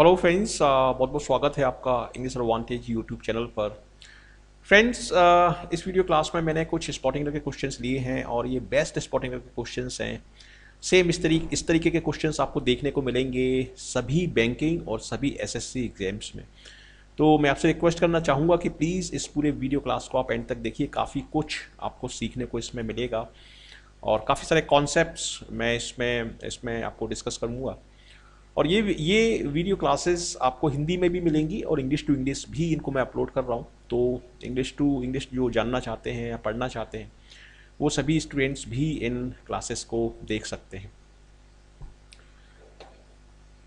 hello friends uh, बहुत बहुत स्वागत है आपका इंग्लिश एडवांटेज यूट्यूब चैनल पर फ्रेंड्स uh, इस वीडियो क्लास में मैंने कुछ स्पॉटिंग के क्वेश्चंस लिए हैं और ये बेस्ट स्पॉटिंग के क्वेश्चंस हैं सेम इस तरीके इस तरीके के क्वेश्चंस आपको देखने को मिलेंगे सभी बैंकिंग और सभी एसएससी एग्जाम्स में तो मैं आपसे रिक्वेस्ट करना चाहूँगा कि प्लीज़ इस पूरे वीडियो क्लास को आप एंड तक देखिए काफ़ी कुछ आपको सीखने को इसमें मिलेगा और काफ़ी सारे कॉन्सेप्ट मैं इसमें इसमें आपको डिस्कस करूँगा और ये ये वीडियो क्लासेस आपको हिंदी में भी मिलेंगी और इंग्लिश टू इंग्लिश भी इनको मैं अपलोड कर रहा हूँ तो इंग्लिश टू इंग्लिश जो जानना चाहते हैं या पढ़ना चाहते हैं वो सभी स्टूडेंट्स भी इन क्लासेस को देख सकते हैं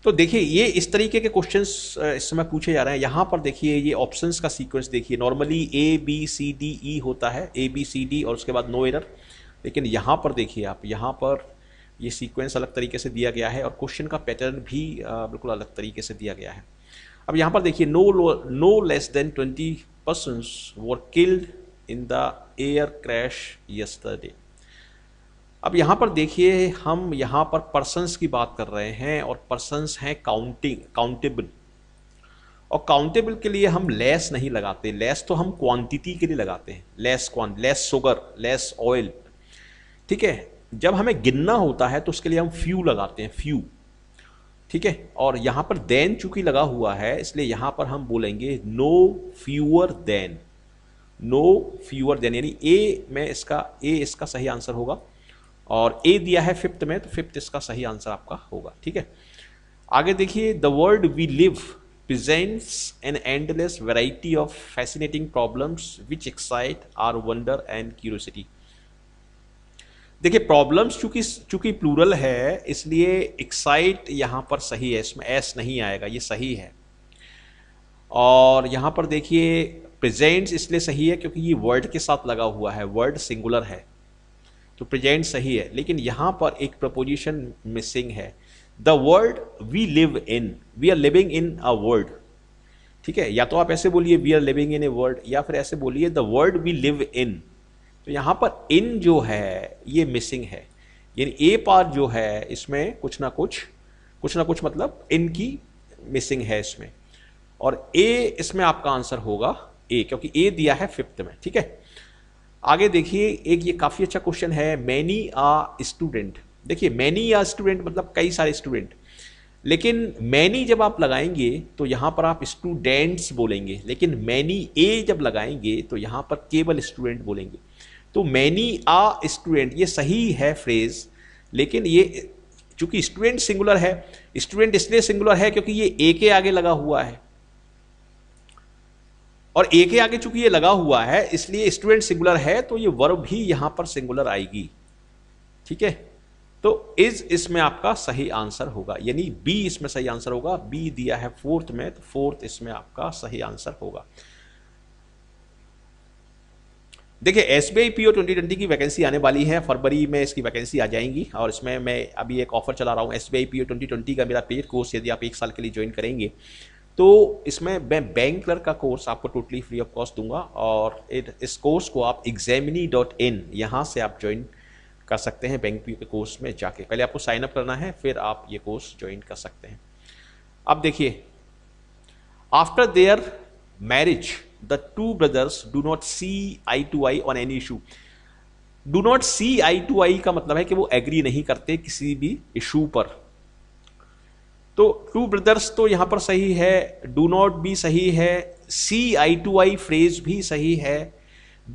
तो देखिए ये इस तरीके के क्वेश्चंस इस समय पूछे जा रहे हैं यहाँ पर देखिए ये ऑप्शंस का सीक्वेंस देखिए normally A B C D E होता है ए बी सी डी और उसके बाद नो एरर लेकिन यहाँ पर देखिए आप यहाँ पर ये सीक्वेंस अलग तरीके से दिया गया है और क्वेश्चन का पैटर्न भी बिल्कुल अलग तरीके से दिया गया है अब यहाँ पर देखिए no no less than twenty persons were killed in the air crash yesterday अब यहाँ पर देखिए हम यहाँ पर पर्सनस की बात कर रहे हैं और पर्सनस हैं काउंटिंग काउंटेबल और काउंटेबल के लिए हम लेस नहीं लगाते लेस तो हम क्वांटिटी के लिए लगाते हैं लेस क्वान लेस शुगर लेस ऑयल ठीक है जब हमें गिनना होता है तो उसके लिए हम फ्यू लगाते हैं फ्यू ठीक है और यहाँ पर देन चूंकि लगा हुआ है इसलिए यहाँ पर हम बोलेंगे no fewer than no fewer than यानी ए में इसका ए इसका सही आंसर होगा और ए दिया है फिफ्थ में तो फिफ्थ इसका सही आंसर आपका होगा ठीक है आगे देखिए the world we live presents an endless variety of fascinating problems which excite our wonder and curiosity देखिए प्रॉब्लम्स चूंकि चूंकि प्लूरल है इसलिए एक्साइट यहाँ पर सही है इसमें एस नहीं आएगा ये सही है और यहाँ पर देखिए प्रेजेंट्स इसलिए सही है क्योंकि ये वर्ड के साथ लगा हुआ है वर्ड सिंगुलर है तो प्रेजेंट सही है लेकिन यहाँ पर एक प्रपोजिशन मिसिंग है the world we live in we are living in a world ठीक है या तो आप ऐसे बोलिए we are living in a world या फिर ऐसे बोलिए the world we live in तो यहाँ पर इन जो है ये मिसिंग है यानी ए पार्ट जो है इसमें कुछ ना कुछ कुछ ना कुछ मतलब इनकी मिसिंग है इसमें और ए इसमें आपका आंसर होगा ए क्योंकि ए दिया है फिफ्थ में ठीक है आगे देखिए एक ये काफ़ी अच्छा क्वेश्चन है मैनी आ स्टूडेंट देखिए मैनी आ स्टूडेंट मतलब कई सारे स्टूडेंट लेकिन मैनी जब आप लगाएंगे तो यहाँ पर आप स्टूडेंट्स बोलेंगे लेकिन मैनी ए जब लगाएंगे तो यहाँ पर केवल स्टूडेंट बोलेंगे तो मैनी आ स्टूडेंट ये सही है फ्रेज लेकिन ये चूंकि स्टूडेंट सिंगुलर है स्टूडेंट इसलिए सिंगुलर है क्योंकि ये ए के आगे लगा हुआ है और ए के आगे चूंकि ये लगा हुआ है इसलिए स्टूडेंट सिंगुलर है तो ये वर्ब भी यहां पर सिंगुलर आएगी ठीक है तो इज इसमें आपका सही आंसर होगा यानी बी इसमें सही आंसर होगा बी दिया है फोर्थ में तो फोर्थ इसमें आपका सही आंसर होगा देखिए S B I P O twenty twenty की वैकेंसी आने वाली है फरवरी में इसकी वैकेंसी आ जाएंगी और इसमें मैं अभी एक ऑफर चला रहा हूँ S B I P O twenty twenty का मेरा पेड कोर्स यदि आप एक साल के लिए ज्वाइन करेंगे तो इसमें मैं बैंक क्लर्क का कोर्स आपको टोटली फ्री ऑफ कॉस्ट दूंगा और इस कोर्स को आप एग्जामिनी डॉट इन यहाँ से आप ज्वाइन कर सकते हैं बैंक पी के कोर्स में जाके पहले आपको साइनअप करना है फिर आप ये कोर्स ज्वाइन कर सकते हैं अब देखिए after their marriage the two brothers do not see eye to eye on any issue do not see eye to eye का मतलब है कि वो एग्री नहीं करते किसी भी इशू पर तो टू ब्रदर्स तो यहां पर सही है डू नॉट भी सही है सी आई टू आई फ्रेज भी सही है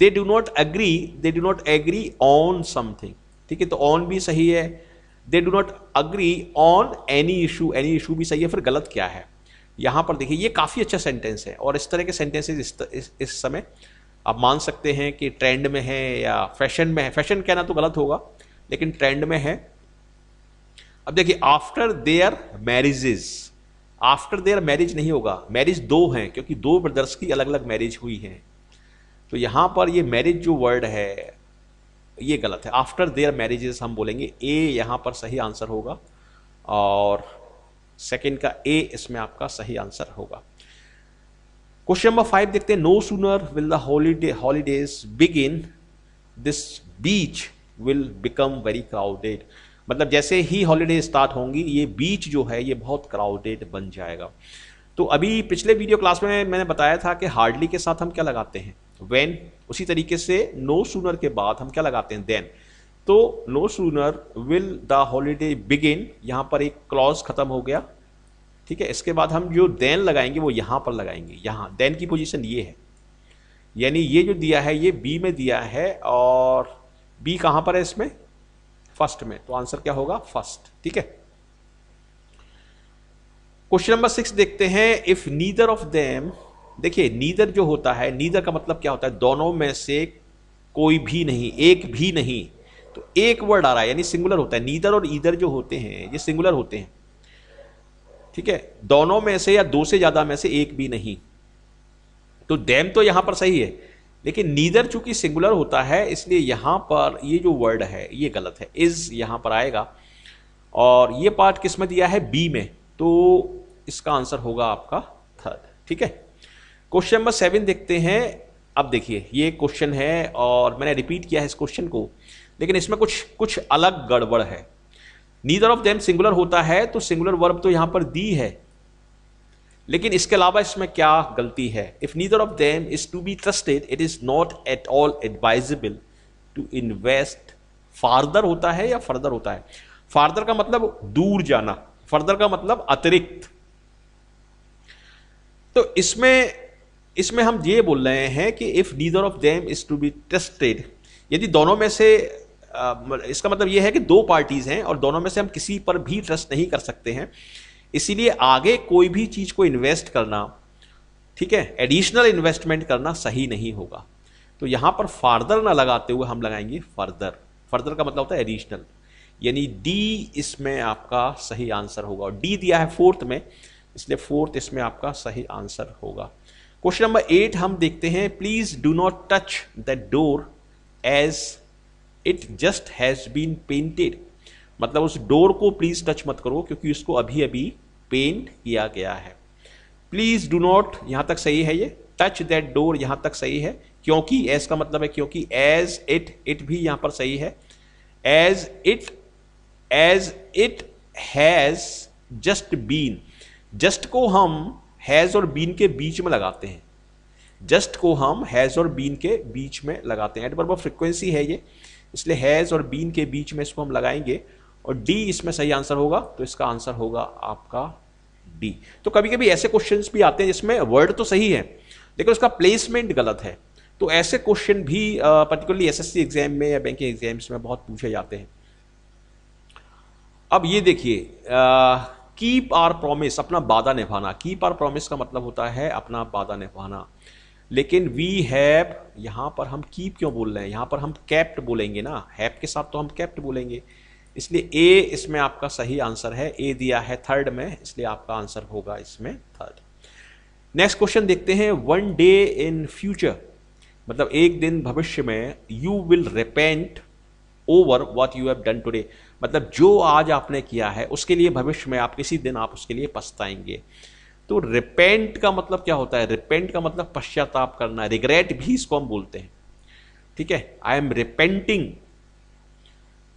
they do not agree they do not agree on something ठीक है तो ऑन भी सही है they do not agree on any issue any issue भी सही है फिर गलत क्या है यहाँ पर देखिए ये काफ़ी अच्छा सेंटेंस है और इस तरह के सेंटेंसेस इस, इस, इस समय आप मान सकते हैं कि ट्रेंड में है या फैशन में है फैशन कहना तो गलत होगा लेकिन ट्रेंड में है अब देखिए after their marriages after their marriage नहीं होगा मैरिज दो हैं क्योंकि दो ब्रदर्स की अलग अलग मैरिज हुई हैं तो यहाँ पर ये मैरिज जो वर्ड है ये गलत है आफ्टर देयर मैरिजेस हम बोलेंगे ए यहाँ पर सही आंसर होगा और सेकेंड का ए इसमें आपका सही आंसर होगा क्वेश्चन नंबर फाइव देखते हैं no sooner will the holiday holidays begin this beach will become very crowded मतलब जैसे ही हॉलीडे स्टार्ट होंगी ये बीच जो है ये बहुत क्राउडेड बन जाएगा तो अभी पिछले वीडियो क्लास में मैंने बताया था कि हार्डली के साथ हम क्या लगाते हैं वेन उसी तरीके से नो no सूनर के बाद हम क्या लगाते हैं देन तो no sooner will the holiday begin यहाँ पर एक क्लॉज खत्म हो गया ठीक है इसके बाद हम जो देन लगाएंगे वो यहाँ पर लगाएंगे यहाँ देन की पोजीशन ये है यानी ये जो दिया है ये बी में दिया है और बी कहाँ पर है इसमें फर्स्ट में तो आंसर क्या होगा फर्स्ट ठीक है क्वेश्चन नंबर सिक्स देखते हैं इफ नीदर ऑफ देम देखिए नीदर जो होता है नीदर का मतलब क्या होता है दोनों में से कोई भी नहीं एक भी नहीं तो एक वर्ड आ रहा है यानी सिंगुलर होता है नीदर और ईदर जो होते हैं ये सिंगुलर होते हैं ठीक है दोनों में से या दो से ज्यादा में से एक भी नहीं तो डैम तो यहां पर सही है लेकिन नीदर चूंकि सिंगुलर होता है इसलिए यहां पर ये जो वर्ड है ये गलत है इज यहां पर आएगा और ये पार्ट किस में दिया है बी में तो इसका आंसर होगा आपका थर्ड ठीक है क्वेश्चन नंबर सेवन देखते हैं अब देखिए ये क्वेश्चन है और मैंने रिपीट किया है इस क्वेश्चन को लेकिन इसमें कुछ कुछ अलग गड़बड़ है नीदर ऑफ देम सिंगुलर होता है तो सिंगुलर वर्ब तो यहां पर दी है लेकिन इसके अलावा इसमें क्या गलती है if neither of them is to be trusted it is not at all advisable to invest farther होता है या फर्दर होता है फार्दर का मतलब दूर जाना फर्दर का मतलब अतिरिक्त तो इसमें इसमें हम ये बोल रहे हैं कि if neither of them is to be trusted यदि दोनों में से इसका मतलब ये है कि दो पार्टीज हैं और दोनों में से हम किसी पर भी ट्रस्ट नहीं कर सकते हैं इसीलिए आगे कोई भी चीज़ को इन्वेस्ट करना ठीक है एडिशनल इन्वेस्टमेंट करना सही नहीं होगा तो यहाँ पर फार्दर ना लगाते हुए हम लगाएंगे फर्दर फर्दर का मतलब होता है एडिशनल यानी डी इसमें आपका सही आंसर होगा और डी दिया है फोर्थ में इसलिए फोर्थ इसमें आपका सही आंसर होगा क्वेश्चन नंबर एट हम देखते हैं please do not touch the door as it just has been painted मतलब उस डोर को प्लीज टच मत करो क्योंकि उसको अभी अभी पेंट किया गया है प्लीज डू नॉट यहां तक सही है ये टच दैट डोर यहां तक सही है क्योंकि एज का मतलब है क्योंकि एज इट इट भी यहां पर सही है as it as it has just been just को हम हैज और बीन के बीच में लगाते हैं जस्ट को हम हैज और बीन के बीच में लगाते हैं एडवर्ब ऑफ फ्रिक्वेंसी है ये इसलिए हैज़ और बीन के बीच में इसको हम लगाएंगे और डी इसमें सही आंसर होगा तो इसका आंसर होगा आपका डी तो कभी कभी ऐसे क्वेश्चन भी आते हैं जिसमें वर्ड तो सही है लेकिन उसका प्लेसमेंट गलत है तो ऐसे क्वेश्चन भी पर्टिकुलरली एसएससी एग्जाम में या बैंकिंग एग्जाम्स में बहुत पूछे जाते हैं अब ये देखिए कीप आर प्रोमिस अपना वादा निभाना कीप आर प्रोमिस का मतलब होता है अपना वादा निभाना लेकिन वी हैव यहाँ पर हम कीप क्यों बोल रहे हैं यहाँ पर हम कैप्ट बोलेंगे ना हैप के साथ तो हम कैप्ट बोलेंगे इसलिए ए इसमें आपका सही आंसर है ए दिया है थर्ड में इसलिए आपका आंसर होगा इसमें थर्ड नेक्स्ट क्वेश्चन देखते हैं वन डे इन फ्यूचर मतलब एक दिन भविष्य में you will repent over what you have done today मतलब जो आज आपने किया है उसके लिए भविष्य में आप किसी दिन आप उसके लिए पछताएंगे तो रिपेंट का मतलब क्या होता है रिपेंट का मतलब पश्चाताप करना रिग्रेट भी इसको हम बोलते हैं ठीक है आई एम रिपेंटिंग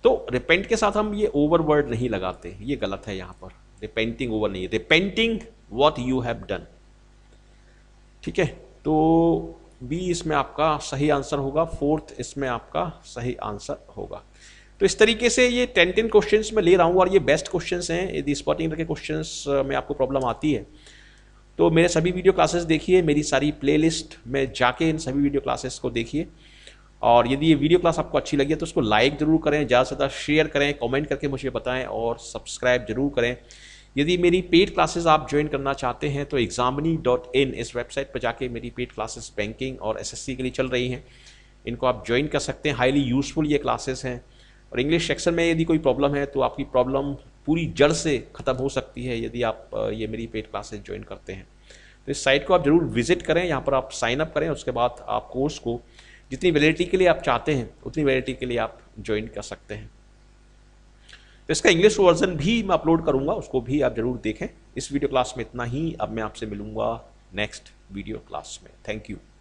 तो रिपेंट के साथ हम ये ओवर वर्ड नहीं लगाते ये गलत है यहां पर रिपेंटिंग ओवर नहीं repenting what you have done ठीक है तो बी इसमें आपका सही आंसर होगा फोर्थ इसमें आपका सही आंसर होगा तो इस तरीके से ये टेन टेन क्वेश्चन में ले रहा हूँ और ये बेस्ट क्वेश्चन हैं यदि स्पॉटिंग के क्वेश्चन में आपको प्रॉब्लम आती है तो मेरे सभी वीडियो क्लासेस देखिए मेरी सारी प्लेलिस्ट में जाके इन सभी वीडियो क्लासेस को देखिए और यदि ये वीडियो क्लास आपको अच्छी लगी है तो उसको लाइक ज़रूर करें ज़्यादा से ज़्यादा शेयर करें कमेंट करके मुझे बताएं और सब्सक्राइब जरूर करें यदि मेरी पेड क्लासेस आप ज्वाइन करना चाहते हैं तो एग्जामनी डॉट इन इस वेबसाइट पर जाके मेरी पेड क्लासेस बैंकिंग और एसएससी के लिए चल रही हैं इनको आप ज्वाइन कर सकते हैं हाईली यूज़फुल ये क्लासेस हैं और इंग्लिश सेक्शन में यदि कोई प्रॉब्लम है तो आपकी प्रॉब्लम पूरी जड़ से ख़त्म हो सकती है यदि आप ये मेरी पेड क्लासेस ज्वाइन करते हैं तो इस साइट को आप ज़रूर विजिट करें यहाँ पर आप साइन अप करें उसके बाद आप कोर्स को जितनी वैलिडिटी के लिए आप चाहते हैं उतनी वैलिडिटी के लिए आप ज्वाइन कर सकते हैं तो इसका इंग्लिश वर्जन भी मैं अपलोड करूँगा उसको भी आप ज़रूर देखें इस वीडियो क्लास में इतना ही अब मैं आपसे मिलूंगा नेक्स्ट वीडियो क्लास में थैंक यू